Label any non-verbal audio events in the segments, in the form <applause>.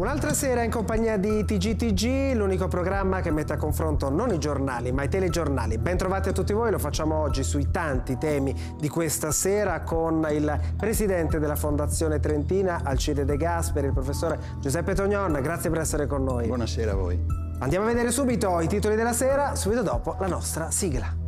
Un'altra sera in compagnia di TGTG, l'unico programma che mette a confronto non i giornali ma i telegiornali. Bentrovati a tutti voi, lo facciamo oggi sui tanti temi di questa sera con il presidente della Fondazione Trentina, Alcide De Gasperi, il professore Giuseppe Tognon. Grazie per essere con noi. Buonasera a voi. Andiamo a vedere subito i titoli della sera, subito dopo la nostra sigla.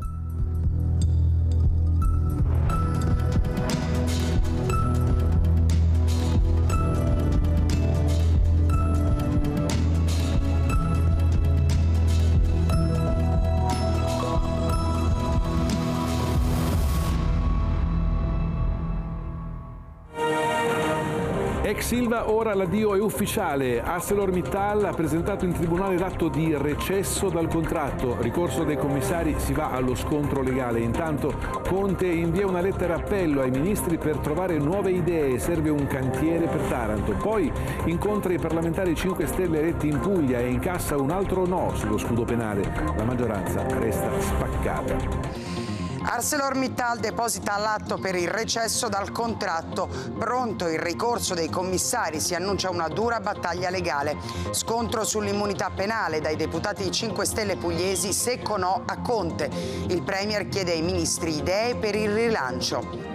Silva, ora l'addio è ufficiale. ArcelorMittal ha presentato in tribunale l'atto di recesso dal contratto. Ricorso dei commissari si va allo scontro legale. Intanto Conte invia una lettera appello ai ministri per trovare nuove idee. Serve un cantiere per Taranto. Poi incontra i parlamentari 5 Stelle eletti in Puglia e incassa un altro no sullo scudo penale. La maggioranza resta spaccata. ArcelorMittal deposita l'atto per il recesso dal contratto. Pronto il ricorso dei commissari, si annuncia una dura battaglia legale. Scontro sull'immunità penale dai deputati 5 Stelle pugliesi secco no a Conte. Il Premier chiede ai ministri idee per il rilancio.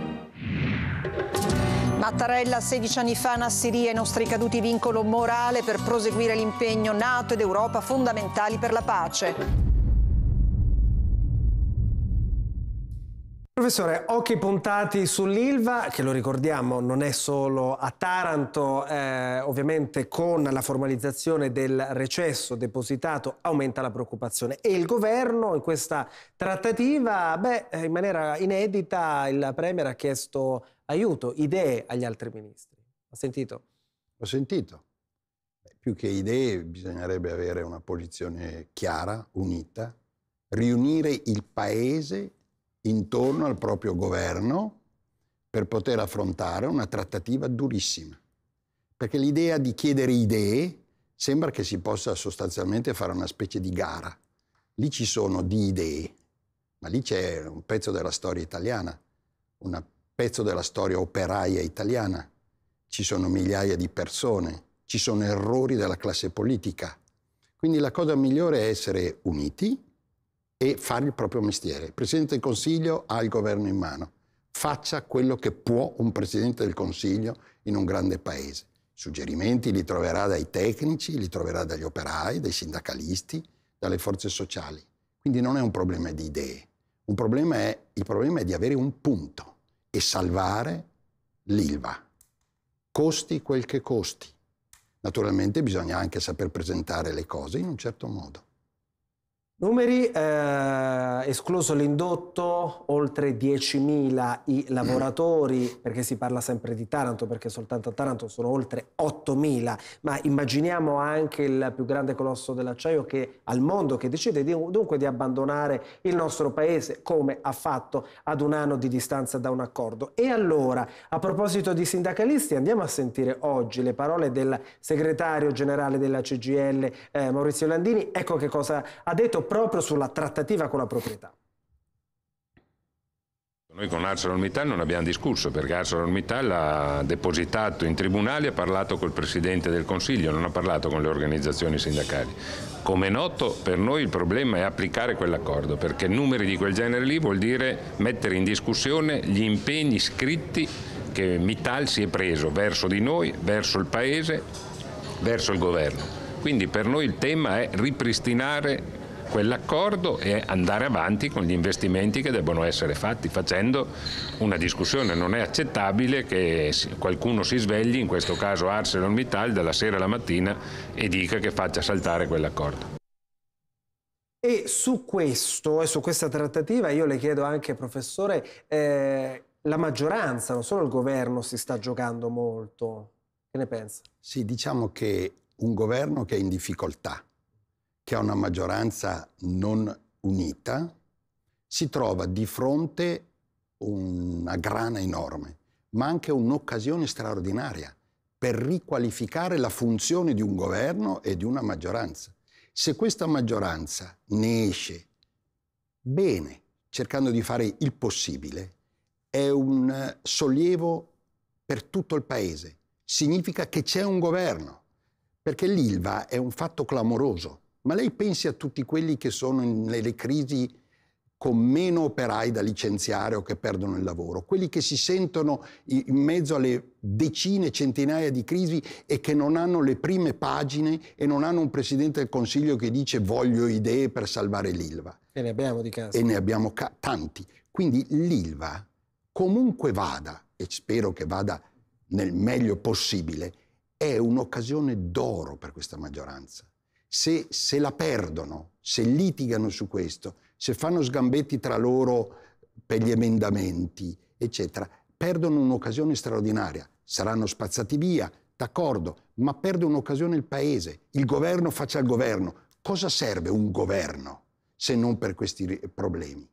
Mattarella 16 anni fa Nassiria, i nostri caduti vincolo morale per proseguire l'impegno NATO ed Europa fondamentali per la pace. Professore, occhi puntati sull'Ilva, che lo ricordiamo non è solo a Taranto, eh, ovviamente con la formalizzazione del recesso depositato aumenta la preoccupazione e il governo in questa trattativa, beh, eh, in maniera inedita il Premier ha chiesto aiuto, idee agli altri ministri. Ha sentito? Ho sentito. Beh, più che idee bisognerebbe avere una posizione chiara, unita, riunire il Paese intorno al proprio governo per poter affrontare una trattativa durissima. Perché l'idea di chiedere idee sembra che si possa sostanzialmente fare una specie di gara. Lì ci sono di idee, ma lì c'è un pezzo della storia italiana, un pezzo della storia operaia italiana, ci sono migliaia di persone, ci sono errori della classe politica. Quindi la cosa migliore è essere uniti, e fare il proprio mestiere. Il Presidente del Consiglio ha il governo in mano. Faccia quello che può un Presidente del Consiglio in un grande paese. Suggerimenti li troverà dai tecnici, li troverà dagli operai, dai sindacalisti, dalle forze sociali. Quindi non è un problema di idee. Problema è, il problema è di avere un punto e salvare l'ILVA. Costi quel che costi. Naturalmente bisogna anche saper presentare le cose in un certo modo. Numeri, eh, escluso l'indotto, oltre 10.000 i lavoratori, perché si parla sempre di Taranto, perché soltanto a Taranto sono oltre 8.000, ma immaginiamo anche il più grande colosso dell'acciaio che, al mondo che decide di, dunque di abbandonare il nostro paese, come ha fatto ad un anno di distanza da un accordo. E allora, a proposito di sindacalisti, andiamo a sentire oggi le parole del segretario generale della CGL, eh, Maurizio Landini, ecco che cosa ha detto proprio sulla trattativa con la proprietà. Noi con ArcelorMittal non abbiamo discusso perché ArcelorMittal ha depositato in tribunale e ha parlato col Presidente del Consiglio, non ha parlato con le organizzazioni sindacali. Come è noto per noi il problema è applicare quell'accordo perché numeri di quel genere lì vuol dire mettere in discussione gli impegni scritti che Mittal si è preso verso di noi, verso il Paese, verso il Governo. Quindi per noi il tema è ripristinare quell'accordo e andare avanti con gli investimenti che debbono essere fatti, facendo una discussione. Non è accettabile che qualcuno si svegli, in questo caso ArcelorMittal, dalla sera alla mattina e dica che faccia saltare quell'accordo. E su questo e su questa trattativa io le chiedo anche, professore, eh, la maggioranza, non solo il governo, si sta giocando molto. Che ne pensa? Sì, diciamo che un governo che è in difficoltà, che ha una maggioranza non unita, si trova di fronte una grana enorme, ma anche un'occasione straordinaria per riqualificare la funzione di un governo e di una maggioranza. Se questa maggioranza ne esce bene, cercando di fare il possibile, è un sollievo per tutto il Paese. Significa che c'è un governo, perché l'ILVA è un fatto clamoroso ma lei pensi a tutti quelli che sono nelle crisi con meno operai da licenziare o che perdono il lavoro, quelli che si sentono in mezzo alle decine, centinaia di crisi e che non hanno le prime pagine e non hanno un Presidente del Consiglio che dice voglio idee per salvare l'Ilva. E ne abbiamo di casa. E ne abbiamo ca- tanti. Quindi l'Ilva, comunque vada, e spero che vada nel meglio possibile, è un'occasione d'oro per questa maggioranza se, se la perdono, se litigano su questo, se fanno sgambetti tra loro per gli emendamenti, eccetera, perdono un'occasione straordinaria. Saranno spazzati via, d'accordo, ma perde un'occasione il Paese. Il governo faccia il governo. Cosa serve un governo se non per questi problemi?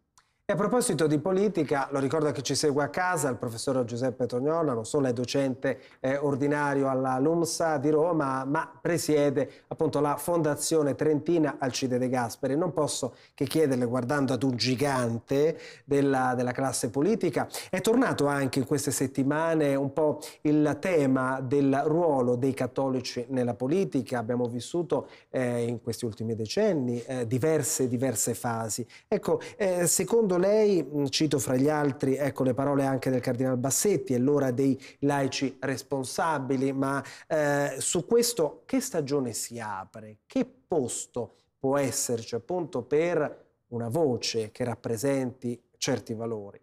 E a proposito di politica, lo ricordo che ci segue a casa il professor Giuseppe Tognola, non solo è docente eh, ordinario alla LUMSA di Roma, ma presiede appunto la Fondazione Trentina Alcide De Gasperi. Non posso che chiederle, guardando ad un gigante della, della classe politica, è tornato anche in queste settimane un po' il tema del ruolo dei cattolici nella politica. Abbiamo vissuto eh, in questi ultimi decenni eh, diverse, diverse fasi. Ecco, eh, secondo secondo lei, cito fra gli altri ecco, le parole anche del Cardinale Bassetti, è l'ora dei laici responsabili, ma eh, su questo che stagione si apre? Che posto può esserci appunto per una voce che rappresenti certi valori?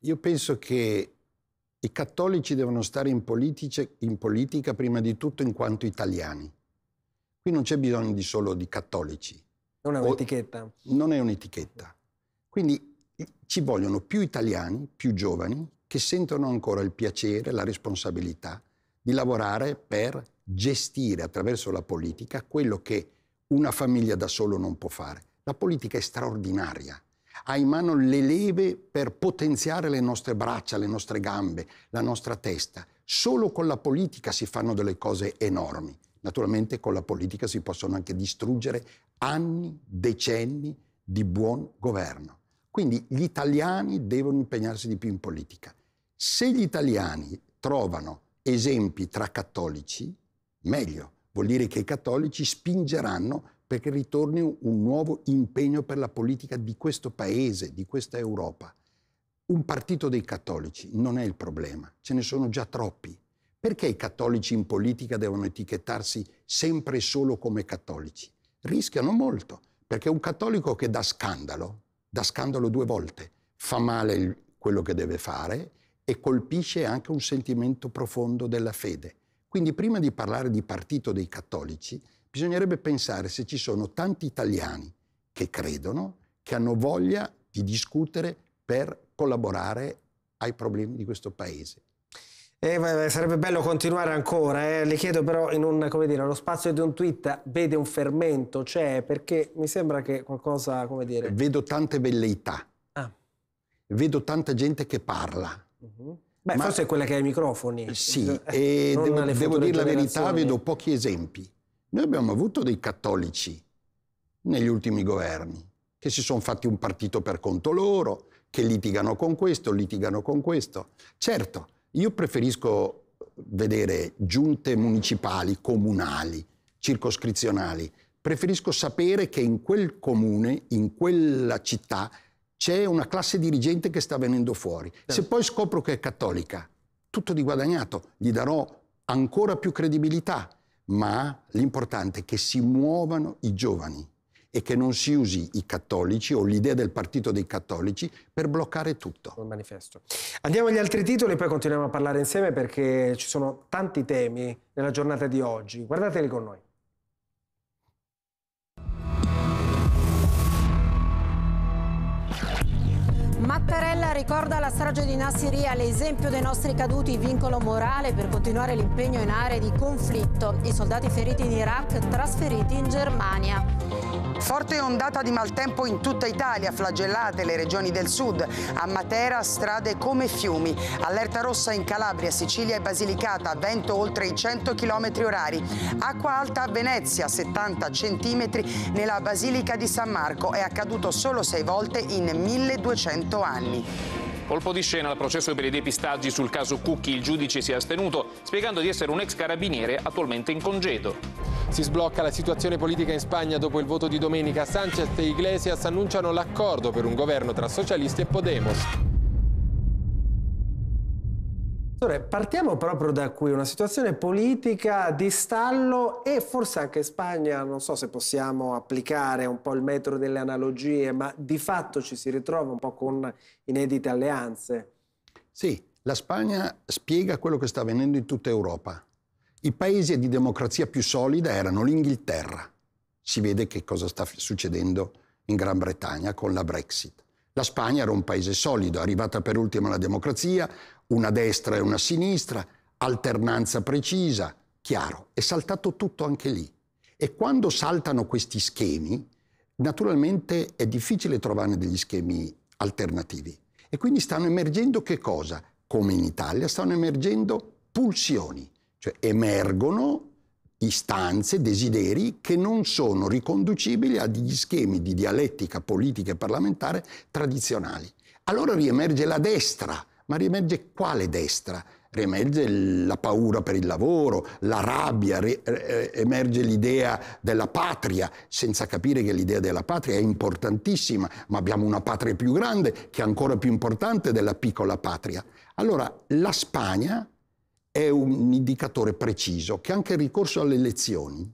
Io penso che i cattolici devono stare in, politice, in politica prima di tutto in quanto italiani. Qui non c'è bisogno di solo di cattolici. Non è un'etichetta. Non è un'etichetta. Quindi ci vogliono più italiani, più giovani, che sentono ancora il piacere, la responsabilità di lavorare per gestire attraverso la politica quello che una famiglia da solo non può fare. La politica è straordinaria, ha in mano le leve per potenziare le nostre braccia, le nostre gambe, la nostra testa. Solo con la politica si fanno delle cose enormi. Naturalmente con la politica si possono anche distruggere anni, decenni di buon governo. Quindi gli italiani devono impegnarsi di più in politica. Se gli italiani trovano esempi tra cattolici, meglio, vuol dire che i cattolici spingeranno perché ritorni un nuovo impegno per la politica di questo paese, di questa Europa. Un partito dei cattolici non è il problema, ce ne sono già troppi. Perché i cattolici in politica devono etichettarsi sempre e solo come cattolici? Rischiano molto, perché un cattolico che dà scandalo da scandalo due volte, fa male il, quello che deve fare e colpisce anche un sentimento profondo della fede. Quindi prima di parlare di partito dei cattolici, bisognerebbe pensare se ci sono tanti italiani che credono, che hanno voglia di discutere per collaborare ai problemi di questo Paese. E sarebbe bello continuare ancora, eh. le chiedo però in un, come dire, lo spazio di un tweet vede un fermento, c'è, perché mi sembra che qualcosa, come dire... Vedo tante belleità, ah. vedo tanta gente che parla. Uh-huh. Beh, Ma... forse è quella che ha i microfoni. Sì, <laughs> e devo, devo dire la verità, vedo pochi esempi. Noi abbiamo avuto dei cattolici negli ultimi governi, che si sono fatti un partito per conto loro, che litigano con questo, litigano con questo. Certo io preferisco vedere giunte municipali, comunali, circoscrizionali. Preferisco sapere che in quel comune, in quella città, c'è una classe dirigente che sta venendo fuori. Certo. Se poi scopro che è cattolica, tutto di guadagnato, gli darò ancora più credibilità, ma l'importante è che si muovano i giovani e che non si usi i cattolici o l'idea del partito dei cattolici per bloccare tutto. Un manifesto. Andiamo agli altri titoli e poi continuiamo a parlare insieme perché ci sono tanti temi nella giornata di oggi. Guardateli con noi. Mattarella ricorda la strage di Nassiria l'esempio dei nostri caduti, vincolo morale per continuare l'impegno in aree di conflitto. I soldati feriti in Iraq trasferiti in Germania. Forte ondata di maltempo in tutta Italia, flagellate le regioni del sud, a Matera strade come fiumi, allerta rossa in Calabria, Sicilia e Basilicata, vento oltre i 100 km orari, acqua alta a Venezia, 70 cm nella Basilica di San Marco, è accaduto solo sei volte in 1200 anni. Colpo di scena al processo per i depistaggi sul caso Cucchi, il giudice si è astenuto spiegando di essere un ex carabiniere attualmente in congedo. Si sblocca la situazione politica in Spagna dopo il voto di domenica. Sanchez e Iglesias annunciano l'accordo per un governo tra socialisti e Podemos. Partiamo proprio da qui, una situazione politica di stallo e forse anche Spagna, non so se possiamo applicare un po' il metro delle analogie, ma di fatto ci si ritrova un po' con inedite alleanze. Sì, la Spagna spiega quello che sta avvenendo in tutta Europa. I paesi di democrazia più solida erano l'Inghilterra. Si vede che cosa sta succedendo in Gran Bretagna con la Brexit. La Spagna era un paese solido, arrivata per ultima la democrazia, una destra e una sinistra, alternanza precisa, chiaro, è saltato tutto anche lì. E quando saltano questi schemi, naturalmente è difficile trovare degli schemi alternativi. E quindi stanno emergendo che cosa? Come in Italia stanno emergendo pulsioni, cioè emergono istanze, desideri che non sono riconducibili a degli schemi di dialettica politica e parlamentare tradizionali. Allora riemerge la destra, ma riemerge quale destra? Riemerge la paura per il lavoro, la rabbia, eh, emerge l'idea della patria, senza capire che l'idea della patria è importantissima, ma abbiamo una patria più grande che è ancora più importante della piccola patria. Allora la Spagna è un indicatore preciso che anche il ricorso alle elezioni,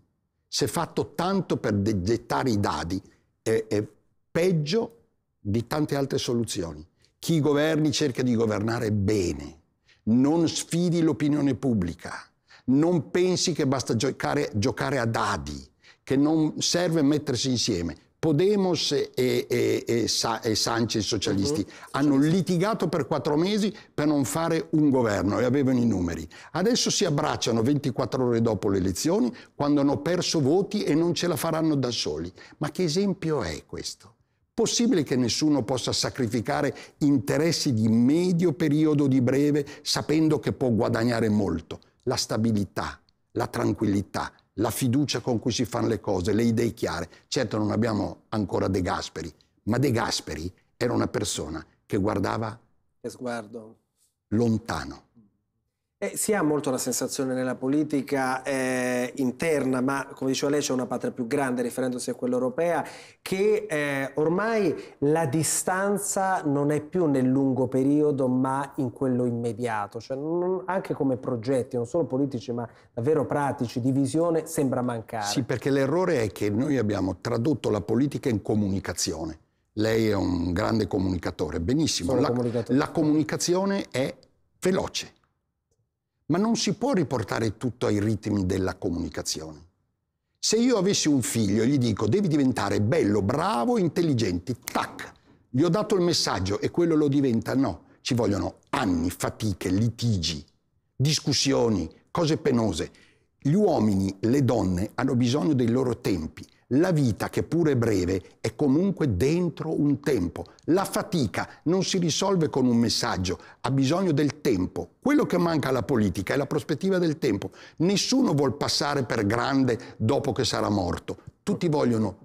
se fatto tanto per degettare i dadi, è, è peggio di tante altre soluzioni. Chi governi cerca di governare bene, non sfidi l'opinione pubblica, non pensi che basta giocare, giocare a dadi, che non serve mettersi insieme Podemos e, e, e, Sa, e Sanchez socialisti uh-huh. hanno litigato per quattro mesi per non fare un governo e avevano i numeri. Adesso si abbracciano 24 ore dopo le elezioni quando hanno perso voti e non ce la faranno da soli. Ma che esempio è questo? Possibile che nessuno possa sacrificare interessi di medio periodo, di breve, sapendo che può guadagnare molto? La stabilità, la tranquillità, la fiducia con cui si fanno le cose, le idee chiare. Certo non abbiamo ancora De Gasperi, ma De Gasperi era una persona che guardava sguardo. lontano. Eh, si ha molto la sensazione nella politica eh, interna, ma come diceva lei c'è una patria più grande, riferendosi a quella europea, che eh, ormai la distanza non è più nel lungo periodo, ma in quello immediato. Cioè, non, anche come progetti, non solo politici, ma davvero pratici, di visione, sembra mancare. Sì, perché l'errore è che noi abbiamo tradotto la politica in comunicazione. Lei è un grande comunicatore, benissimo. La, comunicatore. la comunicazione è veloce ma non si può riportare tutto ai ritmi della comunicazione. Se io avessi un figlio e gli dico devi diventare bello, bravo, intelligente, tac, gli ho dato il messaggio e quello lo diventa, no, ci vogliono anni, fatiche, litigi, discussioni, cose penose. Gli uomini, le donne hanno bisogno dei loro tempi la vita, che pure è breve, è comunque dentro un tempo. La fatica non si risolve con un messaggio, ha bisogno del tempo. Quello che manca alla politica è la prospettiva del tempo. Nessuno vuol passare per grande dopo che sarà morto. Tutti vogliono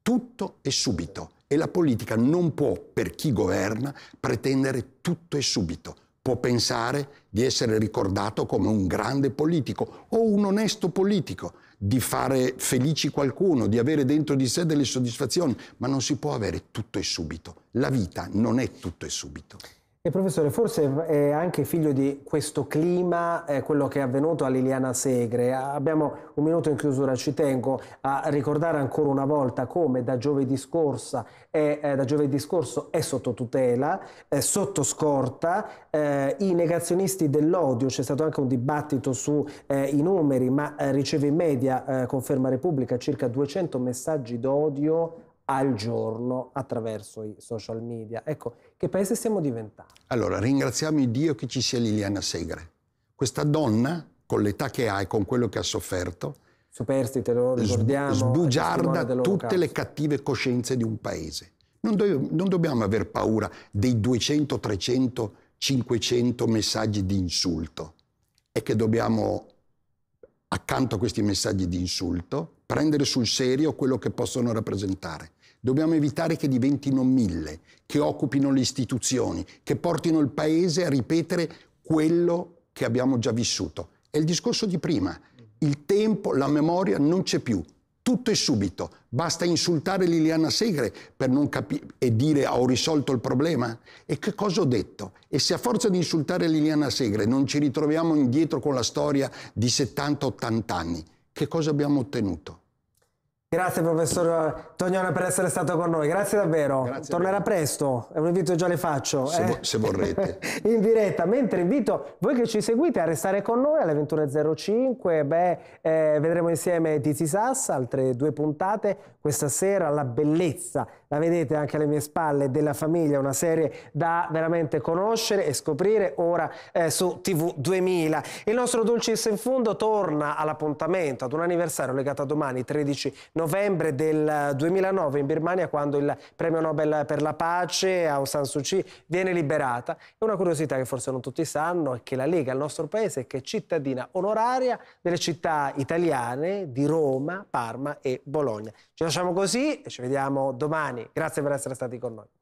tutto e subito. E la politica non può, per chi governa, pretendere tutto e subito può pensare di essere ricordato come un grande politico o un onesto politico, di fare felici qualcuno, di avere dentro di sé delle soddisfazioni, ma non si può avere tutto e subito. La vita non è tutto e subito. E professore, forse è anche figlio di questo clima, eh, quello che è avvenuto a Liliana Segre. Abbiamo un minuto in chiusura, ci tengo a ricordare ancora una volta come da giovedì, scorsa è, eh, da giovedì scorso è sotto tutela, è eh, sotto scorta, eh, i negazionisti dell'odio, c'è stato anche un dibattito sui eh, numeri, ma eh, riceve in media, conferma Repubblica, circa 200 messaggi d'odio al giorno attraverso i social media. Ecco, che paese stiamo diventando? Allora, ringraziamo Dio che ci sia Liliana Segre. Questa donna, con l'età che ha e con quello che ha sofferto, superstite, lo ricordiamo, sbugiarda tutte le cattive coscienze di un paese. Non, do non dobbiamo aver paura dei 200, 300, 500 messaggi di insulto. È che dobbiamo, accanto a questi messaggi di insulto, prendere sul serio quello che possono rappresentare Dobbiamo evitare che diventino mille, che occupino le istituzioni, che portino il Paese a ripetere quello che abbiamo già vissuto. È il discorso di prima. Il tempo, la memoria non c'è più. Tutto è subito. Basta insultare Liliana Segre per non capire e dire ho risolto il problema? E che cosa ho detto? E se a forza di insultare Liliana Segre non ci ritroviamo indietro con la storia di 70-80 anni, che cosa abbiamo ottenuto? Grazie professor Tognone per essere stato con noi, grazie davvero. Grazie Tornerà presto, è un invito che già le faccio. Se, eh? vo se vorrete. <laughs> in diretta, mentre invito voi che ci seguite a restare con noi alle 21.05, beh, eh, vedremo insieme Tizi Sass, altre due puntate, questa sera, la bellezza, la vedete anche alle mie spalle, della famiglia, una serie da veramente conoscere e scoprire ora eh, su TV 2000. Il nostro Dulcis in fondo torna all'appuntamento, ad un anniversario legato a domani, 13 novembre del 2009 eh, in Birmania, quando il premio Nobel per la pace Aung San Suu Kyi viene liberata. E una curiosità che forse non tutti sanno è che la Lega, il nostro paese, è che è cittadina onoraria delle città italiane di Roma, Parma e Bologna. Ci lasciamo così e ci vediamo domani. Grazie per essere stati con noi.